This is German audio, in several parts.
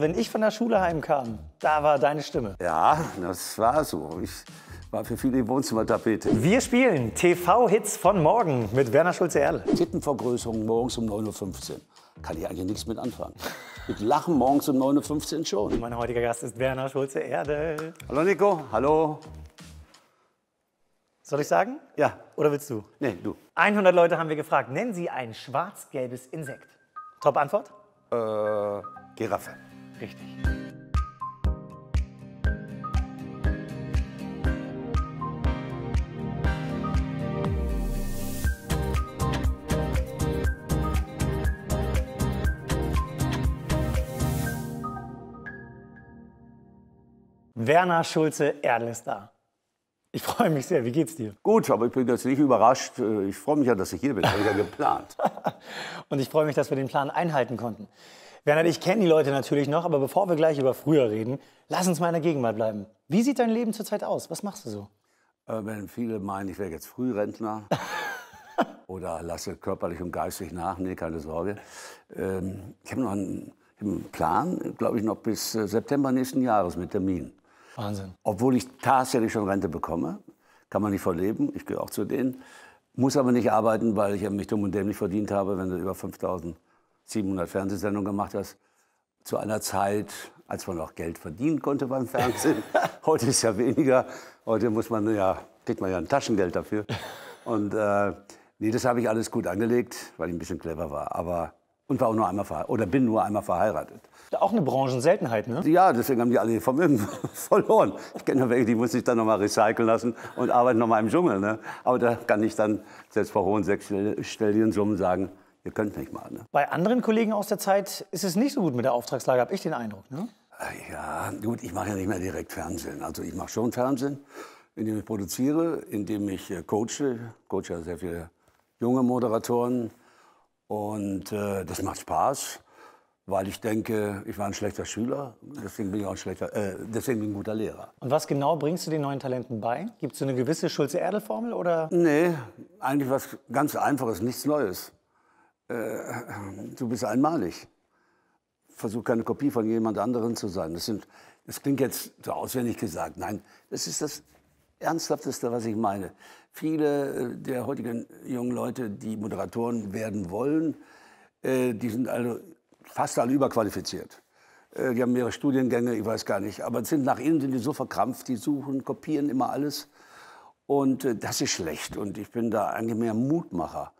Wenn ich von der Schule heimkam, da war deine Stimme. Ja, das war so. Ich war für viele Wohnzimmertapete. Wir spielen TV-Hits von morgen mit Werner Schulze-Erle. Tittenvergrößerung morgens um 9.15 Uhr. Kann ich eigentlich nichts mit anfangen. Mit Lachen morgens um 9.15 Uhr schon. Mein heutiger Gast ist Werner Schulze-Erde. Hallo Nico, hallo. Soll ich sagen? Ja. Oder willst du? Nee, du. 100 Leute haben wir gefragt, nennen Sie ein schwarz-gelbes Insekt. Top-Antwort? Äh, Giraffe. Richtig. Werner Schulze Erdlestar. Ich freue mich sehr. Wie geht's dir? Gut, aber ich bin jetzt nicht überrascht. Ich freue mich ja, dass ich hier bin. Das habe ich ja geplant. Und ich freue mich, dass wir den Plan einhalten konnten. Werner, ich kenne die Leute natürlich noch, aber bevor wir gleich über früher reden, lass uns mal in der Gegenwart bleiben. Wie sieht dein Leben zurzeit aus? Was machst du so? Äh, wenn viele meinen, ich wäre jetzt Frührentner oder lasse körperlich und geistig nach, nee, keine Sorge. Ähm, ich habe noch einen, einen Plan, glaube ich, noch bis äh, September nächsten Jahres mit Termin. Wahnsinn. Obwohl ich tatsächlich schon Rente bekomme, kann man nicht verleben, ich gehöre auch zu denen, muss aber nicht arbeiten, weil ich mich dumm und dämlich verdient habe, wenn du über 5000 700 Fernsehsendungen gemacht hast, zu einer Zeit, als man noch Geld verdienen konnte beim Fernsehen. Heute ist ja weniger. Heute muss man ja, kriegt man ja ein Taschengeld dafür. Und äh, nee, das habe ich alles gut angelegt, weil ich ein bisschen clever war. Aber und war auch nur einmal verheiratet. Oder bin nur einmal verheiratet. Auch eine Branchenseltenheit, ne? Ja, deswegen haben die alle ihr Vermögen verloren. Ich kenne welche, die muss ich dann nochmal recyceln lassen und arbeiten nochmal im Dschungel. Ne? Aber da kann ich dann selbst vor hohen sechsstelligen Summen sagen, ihr könnt nicht mal. Ne? Bei anderen Kollegen aus der Zeit ist es nicht so gut mit der Auftragslage, habe ich den Eindruck. Ne? Äh, ja, gut, ich mache ja nicht mehr direkt Fernsehen. Also ich mache schon Fernsehen, indem ich produziere, indem ich äh, coache. Ich coache ja sehr viele junge Moderatoren. Und äh, das macht Spaß, weil ich denke, ich war ein schlechter Schüler, deswegen bin ich auch ein schlechter, äh, deswegen bin ich ein guter Lehrer. Und was genau bringst du den neuen Talenten bei? Gibt es so eine gewisse Schulze-Erdel-Formel oder? Nee, eigentlich was ganz Einfaches, nichts Neues. Äh, du bist einmalig. Versuch keine Kopie von jemand anderem zu sein. Das, sind, das klingt jetzt so auswendig gesagt. Nein, das ist das Ernsthafteste, was ich meine. Viele äh, der heutigen jungen Leute, die Moderatoren werden wollen, äh, die sind also fast alle überqualifiziert. Die haben mehrere Studiengänge, ich weiß gar nicht. Aber sind nach innen sind die so verkrampft, die suchen, kopieren immer alles. Und das ist schlecht. Und ich bin da eigentlich mehr Mutmacher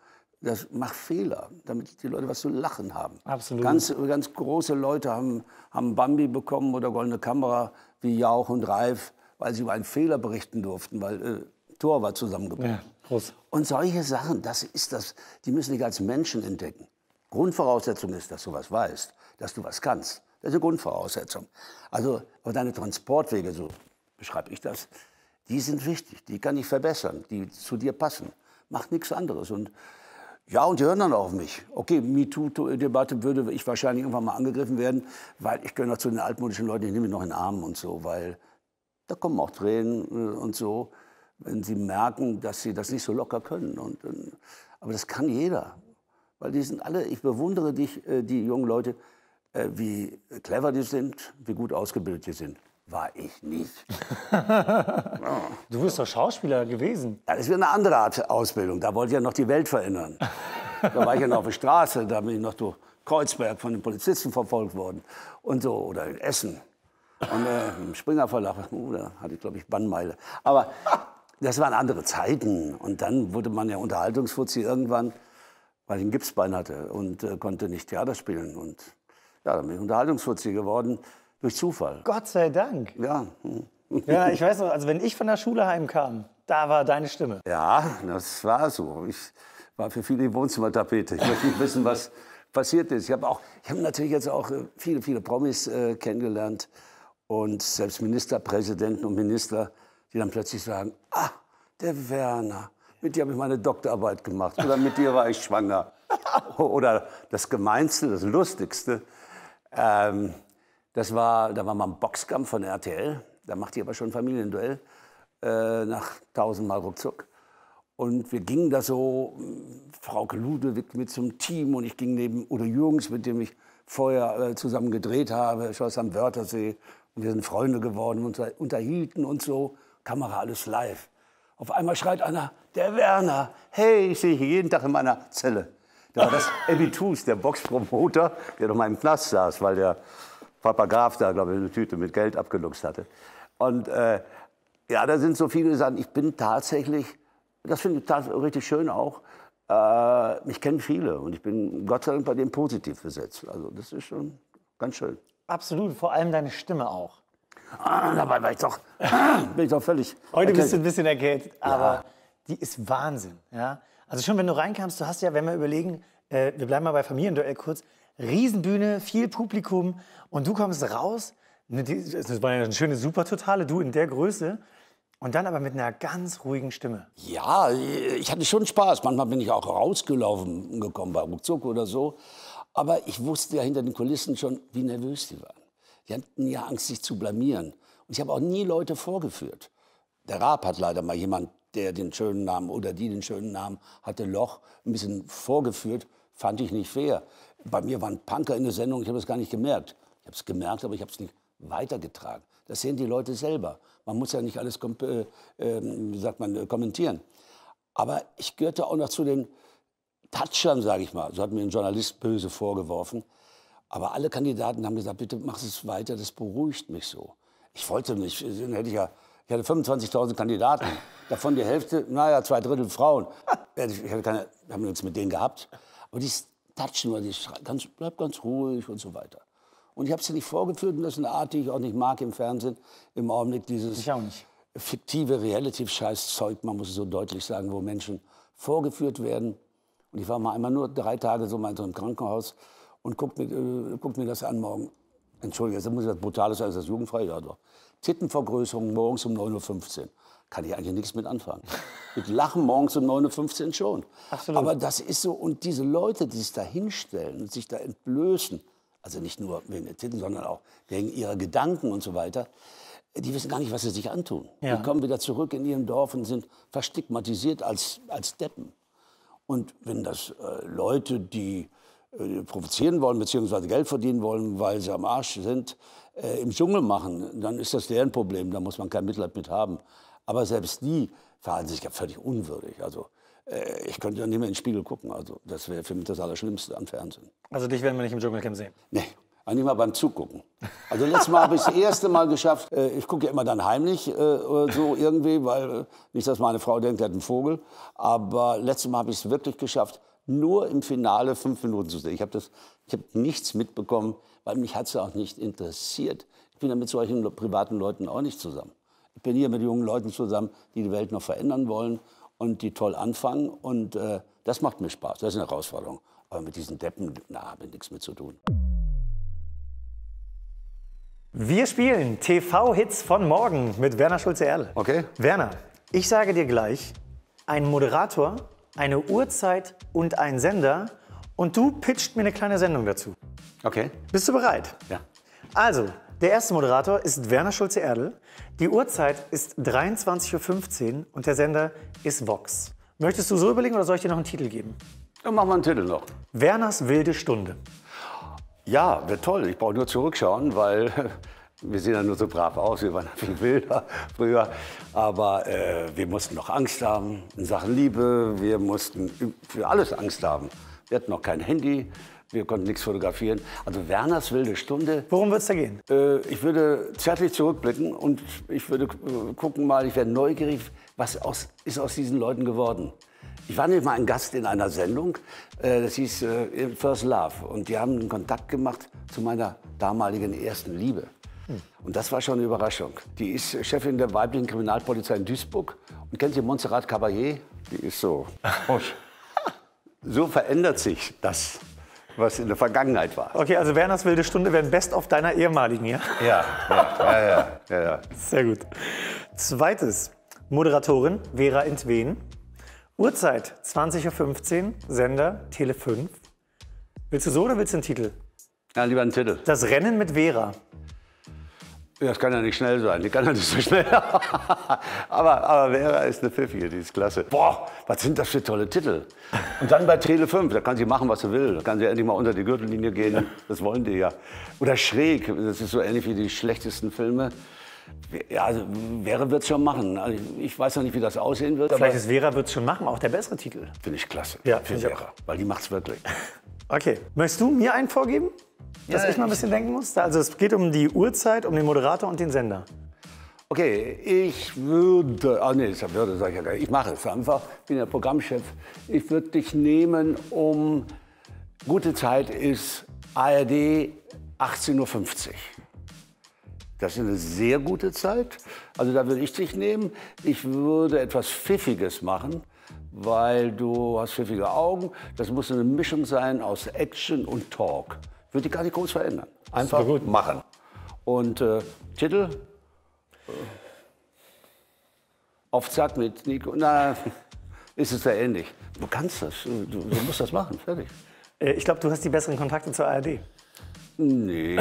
das macht Fehler, damit die Leute was zu lachen haben. Absolut. Ganz, ganz große Leute haben, haben Bambi bekommen oder Goldene Kamera, wie Jauch und Reif, weil sie über einen Fehler berichten durften, weil äh, Tor war zusammengebrochen. Ja, groß. Und solche Sachen, das ist das, die müssen dich als Menschen entdecken. Grundvoraussetzung ist, dass du was weißt, dass du was kannst. Das ist eine Grundvoraussetzung. Also, aber deine Transportwege, so beschreibe ich das, die sind wichtig, die kann ich verbessern, die zu dir passen. Mach nichts anderes. Und ja, und die hören dann auch auf mich. Okay, MeToo-Debatte würde ich wahrscheinlich irgendwann mal angegriffen werden, weil ich gehöre noch zu den altmodischen Leuten, ich nehme mich noch in den Arm und so, weil da kommen auch Tränen äh, und so, wenn sie merken, dass sie das nicht so locker können. Und, und äh, aber das kann jeder, weil die sind alle, ich bewundere dich, äh, die jungen Leute, wie clever die sind, wie gut ausgebildet die sind war ich nicht. du bist doch Schauspieler gewesen. das ist eine andere Art Ausbildung. Da wollte ich ja noch die Welt verändern. da war ich ja noch auf der Straße, da bin ich noch durch Kreuzberg von den Polizisten verfolgt worden und so oder in Essen. Und äh, im Springer Verlag, uh, da hatte ich glaube ich Bannmeile. Aber das waren andere Zeiten und dann wurde man ja Unterhaltungsfuzzi irgendwann, weil ich ein Gipsbein hatte und äh, konnte nicht Theater spielen und ja, dann bin ich Unterhaltungsfuzzi geworden durch Zufall. Gott sei Dank. Ja. Ja, ich weiß noch, also wenn ich von der Schule heimkam, da war deine Stimme. Ja, das war so. Ich war für viele Wohnzimmertapete. Ich möchte nicht wissen, was passiert ist. Ich habe auch, ich habe natürlich jetzt auch äh, viele, viele Promis äh, kennengelernt und selbst Ministerpräsidenten und Minister, die dann plötzlich sagen, ah, der Werner, mit dir habe ich meine Doktorarbeit gemacht oder mit dir war ich schwanger. oder das Gemeinste, das Lustigste. Ähm, das war, da war mal ein Boxkampf von RTL. Da macht die aber schon ein Familienduell äh, nach tausendmal ruckzuck. Und wir gingen da so, hm, Frau Ludewig mit zum Team und ich ging neben Udo Jürgens, mit dem ich vorher äh, zusammen gedreht habe, Schloss am Wörthersee. Und wir sind Freunde geworden und unterhielten und so. Kamera alles live. Auf einmal schreit einer, der Werner, hey, ich sehe hier jeden Tag in meiner Zelle. Da war das Abby Tus, der Boxpromoter, der noch mal im Knast saß, weil der Papa Graf da, glaube ich, eine Tüte mit Geld abgeluchst hatte. Und äh, ja, da sind so viele die sagen, Ich bin tatsächlich, das finde ich richtig schön auch, äh, mich kennen viele und ich bin Gott sei Dank bei denen positiv besetzt. Also das ist schon ganz schön. Absolut, vor allem deine Stimme auch. Ah, dabei war ich doch, bin ich doch völlig. Heute erkältet. bist du ein bisschen erkältet, aber ja. die ist Wahnsinn. Ja? Also schon, wenn du reinkamst, du hast ja, wenn wir überlegen, äh, wir bleiben mal bei Familienduell kurz, Riesenbühne, viel Publikum und du kommst raus. Ne, das war ja eine schöne Supertotale, du in der Größe. Und dann aber mit einer ganz ruhigen Stimme. Ja, ich hatte schon Spaß. Manchmal bin ich auch rausgelaufen gekommen bei Ruckzuck oder so. Aber ich wusste ja hinter den Kulissen schon, wie nervös die waren. Die hatten ja Angst, sich zu blamieren. Und ich habe auch nie Leute vorgeführt. Der Raab hat leider mal jemand, der den schönen Namen oder die den schönen Namen hatte, Loch ein bisschen vorgeführt. Fand ich nicht fair. Bei mir waren Punker in der Sendung, ich habe es gar nicht gemerkt. Ich habe es gemerkt, aber ich habe es nicht weitergetragen. Das sehen die Leute selber. Man muss ja nicht alles äh, ähm, wie sagt man, äh, kommentieren. Aber ich gehörte auch noch zu den Touchern, sage ich mal. So hat mir ein Journalist böse vorgeworfen. Aber alle Kandidaten haben gesagt, bitte mach es weiter, das beruhigt mich so. Ich wollte nicht, dann hätte ich ja, ich hatte 25.000 Kandidaten, davon die Hälfte, naja, zwei Drittel Frauen. Ich hatte keine, haben wir uns mit denen gehabt. Aber die, tatschen wir dich, ganz, bleib ganz ruhig und so weiter. Und ich habe sie nicht vorgeführt und das ist eine Art, die ich auch nicht mag im Fernsehen. Im Augenblick dieses fiktive Reality-Scheiß-Zeug, man muss es so deutlich sagen, wo Menschen vorgeführt werden. Und ich war mal einmal nur drei Tage so mal in so einem Krankenhaus und guckt mir, äh, guckt mir das an morgen. Entschuldige, jetzt muss ich was Brutales sagen, ist das jugendfrei? Ja, doch. Tittenvergrößerung morgens um 9.15 Uhr kann ich eigentlich nichts mit anfangen. mit Lachen morgens um 9.15 Uhr schon. Absolut. Aber das ist so, und diese Leute, die sich da hinstellen und sich da entblößen, also nicht nur wegen der Titel, sondern auch wegen ihrer Gedanken und so weiter, die wissen gar nicht, was sie sich antun. Ja. Die kommen wieder zurück in ihren Dorf und sind verstigmatisiert als, als Deppen. Und wenn das äh, Leute, die äh, provozieren wollen, beziehungsweise Geld verdienen wollen, weil sie am Arsch sind, äh, im Dschungel machen, dann ist das deren Problem. Da muss man kein Mitleid mit haben. Aber selbst die verhalten sich ja völlig unwürdig. Also äh, ich könnte ja nicht mehr in den Spiegel gucken. Also das wäre für mich das Allerschlimmste am Fernsehen. Also dich werden wir nicht im Dschungelcamp sehen? Nee. Eigentlich mal beim Zugucken. Also letztes Mal habe ich das erste Mal geschafft. Äh, ich gucke ja immer dann heimlich äh, so irgendwie, weil äh, nicht, dass meine Frau denkt, er hat einen Vogel. Aber letztes Mal habe ich es wirklich geschafft, nur im Finale fünf Minuten zu sehen. Ich habe hab nichts mitbekommen, weil mich hat es auch nicht interessiert. Ich bin ja mit solchen privaten Leuten auch nicht zusammen. Ich bin hier mit jungen Leuten zusammen, die die Welt noch verändern wollen und die toll anfangen. Und äh, das macht mir Spaß. Das ist eine Herausforderung. Aber mit diesen Deppen, na, habe ich nichts mit zu tun. Wir spielen TV-Hits von morgen mit Werner Schulze-Erle. Okay. Werner, ich sage dir gleich, ein Moderator, eine Uhrzeit und ein Sender und du pitcht mir eine kleine Sendung dazu. Okay. Bist du bereit? Ja. Also, der erste Moderator ist Werner Schulze-Erdel. Die Uhrzeit ist 23.15 Uhr und der Sender ist Vox. Möchtest du so überlegen oder soll ich dir noch einen Titel geben? Dann machen wir einen Titel noch. Werners wilde Stunde. Ja, wäre toll. Ich brauche nur zurückschauen, weil wir sehen ja nur so brav aus. Wir waren viel wilder früher. Aber äh, wir mussten noch Angst haben in Sachen Liebe. Wir mussten für alles Angst haben. Wir hatten noch kein Handy. Wir konnten nichts fotografieren. Also Werners wilde Stunde. Worum wird es da gehen? Äh, ich würde zärtlich zurückblicken und ich würde äh, gucken mal, ich wäre neugierig, was aus, ist aus diesen Leuten geworden. Ich war nämlich mal ein Gast in einer Sendung, äh, das hieß äh, First Love. Und die haben einen Kontakt gemacht zu meiner damaligen ersten Liebe. Hm. Und das war schon eine Überraschung. Die ist Chefin der weiblichen Kriminalpolizei in Duisburg. Und kennt ihr Montserrat Caballé? Die ist so. so verändert sich das was in der Vergangenheit war. Okay, also Werners wilde Stunde wäre ein Best of deiner ehemaligen, ja? Ja, ja, ja, ja, ja, ja. Sehr gut. Zweites, Moderatorin Vera Entwen. Uhrzeit 20.15 Uhr, Sender Tele 5. Willst du so oder willst du einen Titel? Ja, lieber einen Titel. Das Rennen mit Vera. Das kann ja nicht schnell sein, die kann ja nicht so schnell. aber, aber Vera ist eine Pfiffige, die ist klasse. Boah, was sind das für tolle Titel. Und dann bei Tele 5, da kann sie machen, was sie will. Da kann sie endlich mal unter die Gürtellinie gehen, das wollen die ja. Oder Schräg, das ist so ähnlich wie die schlechtesten Filme. Ja, also Vera wird es schon machen. Also ich weiß noch nicht, wie das aussehen wird. Vielleicht ist Vera wird es schon machen, auch der bessere Titel. Finde ich klasse. Ja, für Vera, weil die macht es wirklich. Okay. Möchtest du mir einen vorgeben? Dass ich mal ein bisschen ich... denken muss? Also es geht um die Uhrzeit, um den Moderator und den Sender. Okay, ich würde, ah nee, ich würde, sag ich ja gar nicht, ich mache es einfach, Ich bin der Programmchef. Ich würde dich nehmen um, gute Zeit ist ARD 18.50 Uhr. Das ist eine sehr gute Zeit. Also da würde ich dich nehmen. Ich würde etwas Pfiffiges machen weil du hast pfiffige Augen. Das muss eine Mischung sein aus Action und Talk. Würde dich gar nicht groß verändern. Einfach gut. machen. Und äh, Titel? auf Zack mit Nico. Na, ist es ja ähnlich. Du kannst das. Du, du musst das machen. Fertig. Äh, ich glaube, du hast die besseren Kontakte zur ARD. Nee.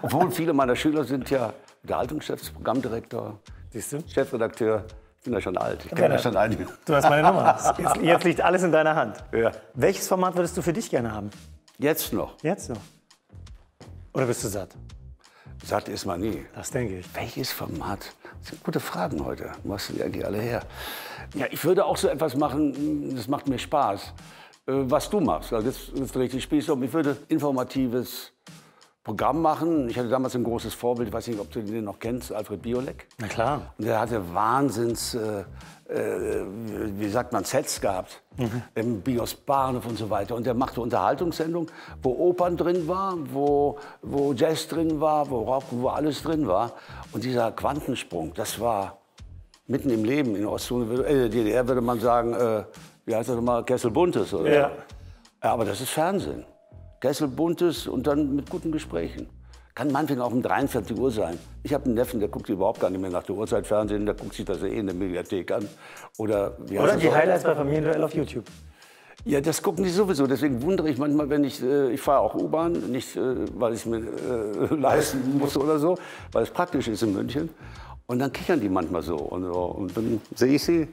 Obwohl viele meiner Schüler sind ja Unterhaltungschefs, Programmdirektor, Siehst du? Chefredakteur. Ich bin ja schon alt. Ich kenne ja schon einige. Du hast meine Nummer. Jetzt, jetzt, liegt alles in deiner Hand. Ja. Welches Format würdest du für dich gerne haben? Jetzt noch. Jetzt noch. Oder bist du satt? Satt ist man nie. Das denke ich. Welches Format? Das sind gute Fragen heute. Wo hast du die eigentlich alle her? Ja, ich würde auch so etwas machen, das macht mir Spaß. Äh, was du machst, das, also jetzt, jetzt drehe ich die Spieße um. Ich würde informatives Programm machen. Ich hatte damals ein großes Vorbild, ich weiß nicht, ob du den noch kennst, Alfred Biolek. Na klar. Und der hatte Wahnsinns, äh, äh, wie sagt man, Sets gehabt. Mhm. Im Bios Bahnhof und so weiter. Und der machte Unterhaltungssendungen, wo Opern drin war, wo, wo Jazz drin war, wo Rock, wo alles drin war. Und dieser Quantensprung, das war mitten im Leben. In Ostzonen, äh, DDR würde man sagen, äh, wie heißt das nochmal, Kessel Buntes, oder? Ja. ja. Aber das ist Fernsehen. Kesselbuntes und dann mit guten Gesprächen. Kann manchmal auch um 23 Uhr sein. Ich habe einen Neffen, der guckt überhaupt gar nicht mehr nach der Uhrzeit Fernsehen, der guckt sich das eh in der Mediathek an. Oder, Oder die Highlights bei Familienduell auf YouTube. Ja, das gucken die sowieso. Deswegen wundere ich manchmal, wenn ich, äh, ich fahre auch U-Bahn, nicht äh, weil ich es mir äh, leisten muss oder so, weil es praktisch ist in München. Und dann kichern die manchmal so. Und, äh, und dann sehe ich sie, äh,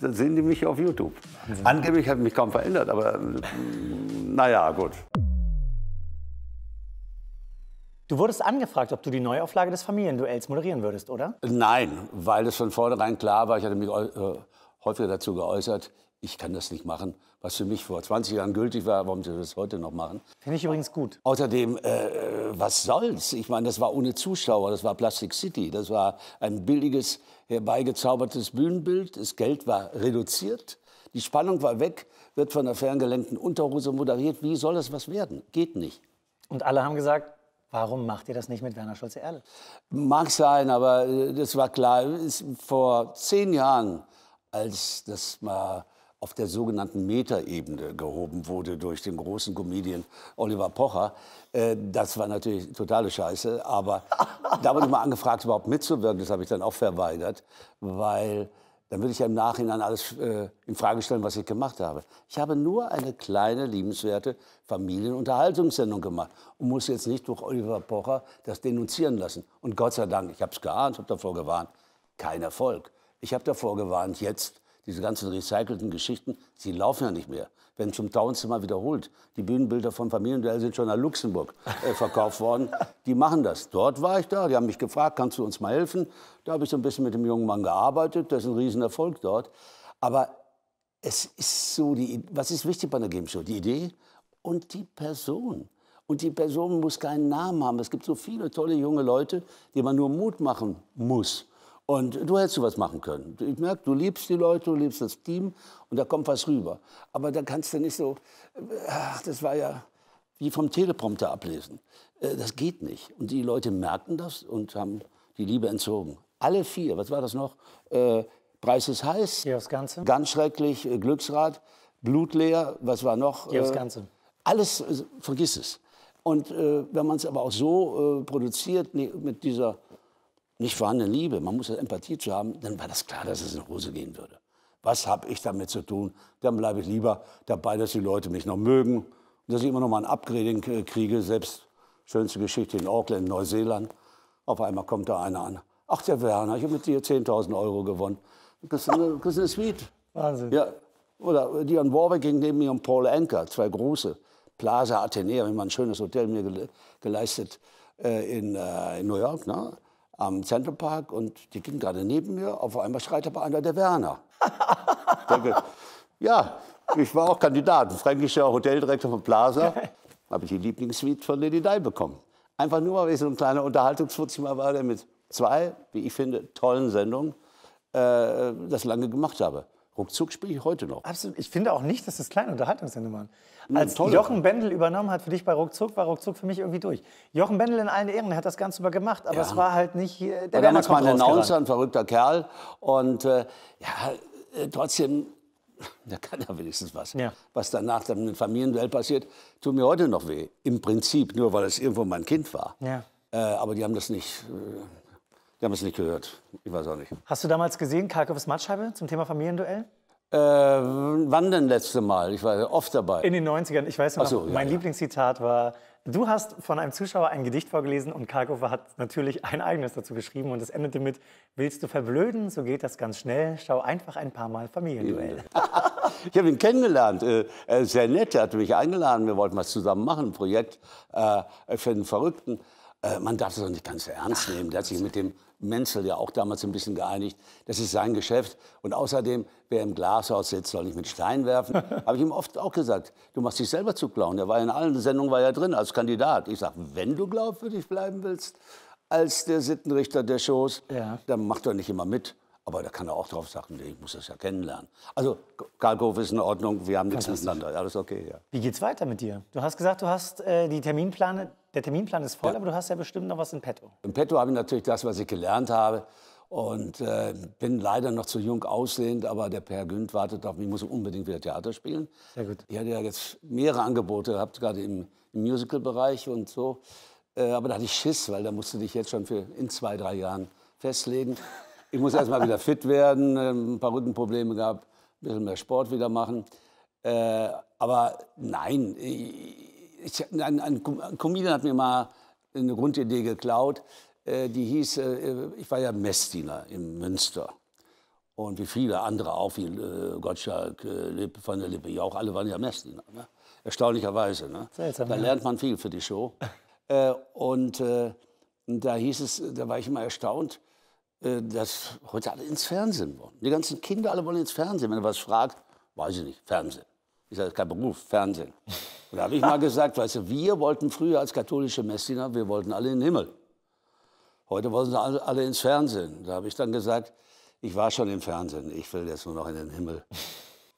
dann sehen die mich auf YouTube. Mhm. Angeblich hat mich kaum verändert, aber äh, naja, gut. Du wurdest angefragt, ob du die Neuauflage des Familienduells moderieren würdest, oder? Nein, weil es von vornherein klar war, ich hatte mich äh, häufiger dazu geäußert, ich kann das nicht machen, was für mich vor 20 Jahren gültig war, warum soll ich das heute noch machen? Finde ich übrigens gut. Außerdem, äh, was soll's? Ich meine, das war ohne Zuschauer, das war Plastic City, das war ein billiges, herbeigezaubertes Bühnenbild, das Geld war reduziert, die Spannung war weg, wird von der ferngelenkten Unterhose moderiert, wie soll das was werden? Geht nicht. Und alle haben gesagt, Warum macht ihr das nicht mit Werner Schulze-Erl? Mag sein, aber äh, das war klar. Vor zehn Jahren, als das mal auf der sogenannten Metaebene gehoben wurde durch den großen Comedian Oliver Pocher. Äh, das war natürlich totale Scheiße, aber da wurde ich mal angefragt, überhaupt mitzuwirken. Das habe ich dann auch verweigert, weil dann würde ich ja im Nachhinein alles äh, in Frage stellen, was ich gemacht habe. Ich habe nur eine kleine, liebenswerte Familienunterhaltungssendung gemacht und muss jetzt nicht durch Oliver Pocher das denunzieren lassen. Und Gott sei Dank, ich habe es geahnt, habe davor gewarnt, kein Erfolg. Ich habe davor gewarnt, jetzt diese ganzen recycelten Geschichten, sie laufen ja nicht mehr. Wenn zum tausendsten wiederholt, die Bühnenbilder von Familienduell sind schon nach Luxemburg äh, verkauft worden, die machen das. Dort war ich da, die haben mich gefragt, kannst du uns mal helfen? Da habe ich so ein bisschen mit dem jungen Mann gearbeitet, das ist ein Riesenerfolg dort. Aber es ist so, die, was ist wichtig bei einer Game Show? Die Idee und die Person. Und die Person muss keinen Namen haben. Es gibt so viele tolle junge Leute, die man nur Mut machen muss. Und du hättest du was machen können. Ich merke, du liebst die Leute, du liebst das Team und da kommt was rüber. Aber da kannst du nicht so, ach, das war ja wie vom Teleprompter ablesen. Äh, das geht nicht. Und die Leute merkten das und haben die Liebe entzogen. Alle vier, was war das noch? Äh, Preis ist heiß. Ja, aufs Ganze. Ganz schrecklich, äh, Glücksrad, blutleer, was war noch? Ja, aufs äh, Ganze. Alles, vergiss es. Und äh, wenn man es aber auch so produziert, mit dieser nicht vorhandene Liebe, man muss ja Empathie zu haben, dann war das klar, dass es in Hose gehen würde. Was habe ich damit zu tun? Dann bleibe ich lieber dabei, dass die Leute mich noch mögen und dass ich immer noch mal ein Upgrading äh, kriege. Selbst schönste Geschichte in Auckland, Neuseeland. Auf einmal kommt da einer an. Ach, der Werner, ich habe mit dir 10.000 Euro gewonnen. Das ist eine, das ist eine Suite. Wahnsinn. Ja, oder Dion Warwick ging neben mir und Paul Anker, zwei große. Plaza Athenea, wir haben ein schönes Hotel mir geleistet äh, in, äh, in New York. Ne? am Central Park und die ging gerade neben mir. Auf einmal schreit aber einer, der Werner. denke, ja, ich war auch Kandidat, fränkischer Hoteldirektor von Plaza. Habe ich die Lieblingssuite von Lady Di bekommen. Einfach nur, weil ich so ein kleiner Unterhaltungsfuzzi war, der mit zwei, wie ich finde, tollen Sendungen äh, das lange gemacht habe. Ruckzuck spiele ich heute noch. Absolut. Ich finde auch nicht, dass das kleine Unterhaltungssendungen waren. Hm, als Toll, Jochen Bendel übernommen hat für dich bei Ruckzuck, war Ruckzuck für mich irgendwie durch. Jochen Bendel in allen Ehren, der hat das ganz super gemacht, aber ja. es war halt nicht äh, der war damals mal ein Announcer, ein verrückter Kerl und äh, ja, äh, trotzdem da kann er wenigstens was. Ja. Was danach dann der Familienwelt passiert, tut mir heute noch weh. Im Prinzip, nur weil es irgendwo mein Kind war. Ja. Äh, aber die haben das nicht. Äh, die haben es nicht gehört. Ich weiß auch nicht. Hast du damals gesehen, Kalkoves Matscheibe zum Thema Familienduell? Äh, wann denn letzte Mal? Ich war oft dabei. In den 90ern. Ich weiß noch, so, mein ja, Lieblingszitat war, du hast von einem Zuschauer ein Gedicht vorgelesen und Kalkofer hat natürlich ein eigenes dazu geschrieben und es endete mit, willst du verblöden, so geht das ganz schnell, schau einfach ein paar Mal Familienduell. ich habe ihn kennengelernt, äh, sehr nett, er hat mich eingeladen, wir wollten was zusammen machen, ein Projekt äh, für den Verrückten. Äh, man darf das doch nicht ganz ernst nehmen. Der hat sich mit dem Menzel ja auch damals ein bisschen geeinigt. Das ist sein Geschäft. Und außerdem, wer im Glashaus sitzt, soll nicht mit Stein werfen. Habe ich ihm oft auch gesagt, du machst dich selber zu klauen. Der war in allen Sendungen war ja drin als Kandidat. Ich sage, wenn du glaubwürdig bleiben willst, als der Sittenrichter der Shows, ja. dann macht er nicht immer mit. Aber da kann er auch drauf sagen, nee, ich muss das ja kennenlernen. Also, Karlkow ist in Ordnung, wir haben nichts miteinander, alles okay, ja. Wie geht's weiter mit dir? Du hast gesagt, du hast äh, die Terminplane der Terminplan ist voll, ja. aber du hast ja bestimmt noch was in petto. In petto habe ich natürlich das, was ich gelernt habe. Und äh, bin leider noch zu jung aussehend, aber der Per Günd wartet auf mich, muss unbedingt wieder Theater spielen. Sehr gut. Ich hatte ja jetzt mehrere Angebote gehabt, gerade im, im Musical-Bereich und so. Äh, aber da hatte ich Schiss, weil da musst du dich jetzt schon für in zwei, drei Jahren festlegen. Ich muss erst mal wieder fit werden, äh, ein paar Rückenprobleme gehabt, ein bisschen mehr Sport wieder machen. Äh, aber nein, ich, ich, ein, ein Comedian hat mir mal eine Grundidee geklaut, äh, die hieß, äh, äh, ich war ja Messdiener in Münster. Und wie viele andere auch, wie Gottschalk, Lippe, Van der Lippe, ja auch alle waren ja Messdiener. Ne? Erstaunlicherweise. Ne? Seltsam, da lernt man viel für die Show. und da hieß es, da war ich immer erstaunt, dass heute alle ins Fernsehen wollen. Die ganzen Kinder alle wollen ins Fernsehen. Wenn du was fragst, weiß ich nicht, Fernsehen. Ich sage, das ist kein Beruf, Fernsehen. Und da habe ich mal gesagt, weißt du, wir wollten früher als katholische Messiner, wir wollten alle in den Himmel. Heute wollen sie alle, ins Fernsehen. Da habe ich dann gesagt, ich war schon im Fernsehen, ich will jetzt nur noch in den Himmel.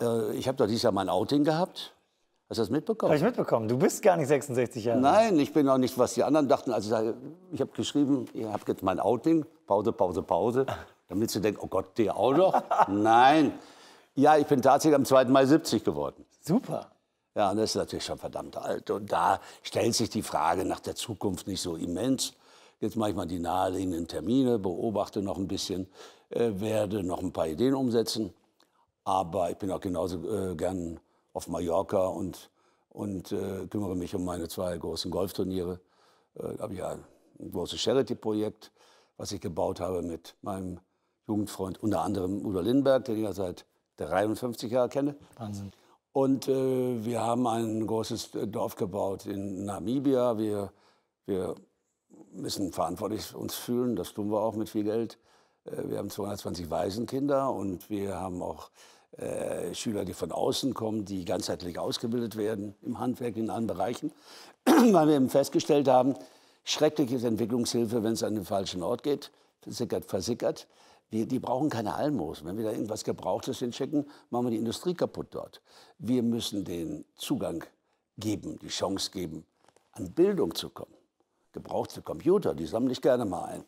Äh, ich habe doch dieses Jahr mein Outing gehabt. Hast du das mitbekommen? Habe ich mitbekommen. Du bist gar nicht 66 Jahre alt. Nein, ich bin auch nicht, was die anderen dachten. Also ich habe geschrieben, ich habe jetzt mein Outing, Pause, Pause, Pause. Damit sie denken, oh Gott, der auch noch? Nein. Ja, ich bin tatsächlich am 2. Mai 70 geworden. Super. Ja, und das ist natürlich schon verdammt alt. Und da stellt sich die Frage nach der Zukunft nicht so immens. Jetzt mache ich mal die naheliegenden Termine, beobachte noch ein bisschen, äh, werde noch ein paar Ideen umsetzen. Aber ich bin auch genauso äh, gern auf Mallorca und, und äh, kümmere mich um meine zwei großen Golfturniere. Äh, da habe ich ja ein großes Charity-Projekt, was ich gebaut habe mit meinem Jugendfreund, unter anderem Udo Lindberg, den ich ja seit 53 Jahren kenne. Wahnsinn. Und äh, wir haben ein großes Dorf gebaut in Namibia. Wir, wir müssen verantwortlich uns fühlen, das tun wir auch mit viel Geld. Äh, wir haben 220 Waisenkinder und wir haben auch äh, Schüler, die von außen kommen, die ganzheitlich ausgebildet werden im Handwerk, in allen Bereichen, weil wir eben festgestellt haben, schrecklich ist Entwicklungshilfe, wenn es an den falschen Ort geht, versickert, versickert. Die, die brauchen keine Almosen. Wenn wir da irgendwas Gebrauchtes hinschicken, machen wir die Industrie kaputt dort. Wir müssen den Zugang geben, die Chance geben, an Bildung zu kommen. Gebrauchte Computer, die sammle ich gerne mal ein.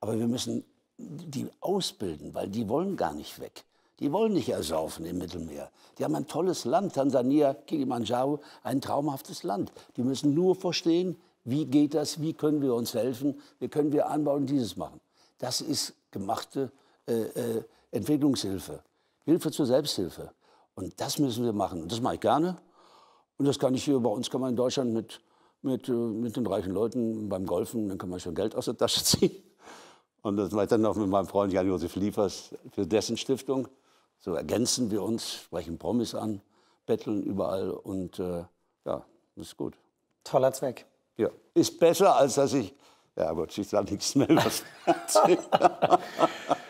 Aber wir müssen die ausbilden, weil die wollen gar nicht weg. Die wollen nicht ersaufen im Mittelmeer. Die haben ein tolles Land, Tansania, Kilimanjaro, ein traumhaftes Land. Die müssen nur verstehen, wie geht das, wie können wir uns helfen, wie können wir anbauen und dieses machen. Das ist gemachte äh, äh, Entwicklungshilfe, Hilfe zur Selbsthilfe. Und das müssen wir machen. Und das mache ich gerne. Und das kann ich hier bei uns, kann man in Deutschland mit, mit, äh, mit den reichen Leuten beim Golfen, dann kann man schon Geld aus der Tasche ziehen. Und das mache ich dann noch mit meinem Freund Jan-Josef Liefers für dessen Stiftung. So ergänzen wir uns, sprechen Promis an, betteln überall und äh, ja, das ist gut. Toller Zweck. Ja, ist besser, als dass ich ja gut, ich sage nichts mehr.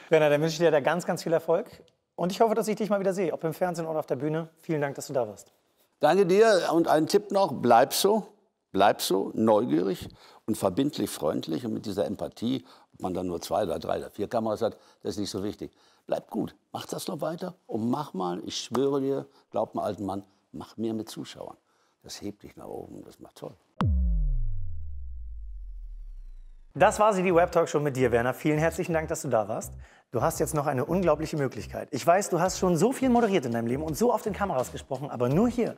Werner, dann wünsche ich dir da ganz, ganz viel Erfolg. Und ich hoffe, dass ich dich mal wieder sehe, ob im Fernsehen oder auf der Bühne. Vielen Dank, dass du da warst. Danke dir und einen Tipp noch, bleib so, bleib so neugierig und verbindlich freundlich und mit dieser Empathie, ob man dann nur zwei oder drei oder vier Kameras hat, das ist nicht so wichtig. Bleib gut, mach das noch weiter und mach mal, ich schwöre dir, glaub mir alten Mann, mach mehr mit Zuschauern. Das hebt dich nach oben, das macht toll. Das war sie, die Web Talk Show mit dir, Werner. Vielen herzlichen Dank, dass du da warst. Du hast jetzt noch eine unglaubliche Möglichkeit. Ich weiß, du hast schon so viel moderiert in deinem Leben und so oft in Kameras gesprochen, aber nur hier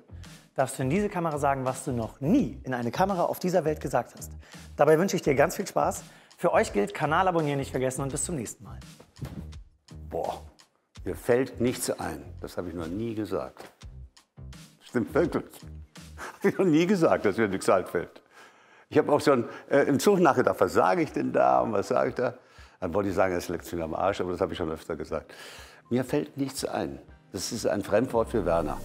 darfst du in diese Kamera sagen, was du noch nie in eine Kamera auf dieser Welt gesagt hast. Dabei wünsche ich dir ganz viel Spaß. Für euch gilt, Kanal abonnieren nicht vergessen und bis zum nächsten Mal. Boah, mir fällt nichts ein. Das habe ich noch nie gesagt. Stimmt wirklich. Habe ich noch nie gesagt, dass mir nichts einfällt. Ich habe auch schon äh, im Zug nachgedacht, was sage ich denn da und was sage ich da? Dann wollte ich sagen, das ist Lektion am Arsch, aber das habe ich schon öfter gesagt. Mir fällt nichts ein. Das ist ein Fremdwort für Werner.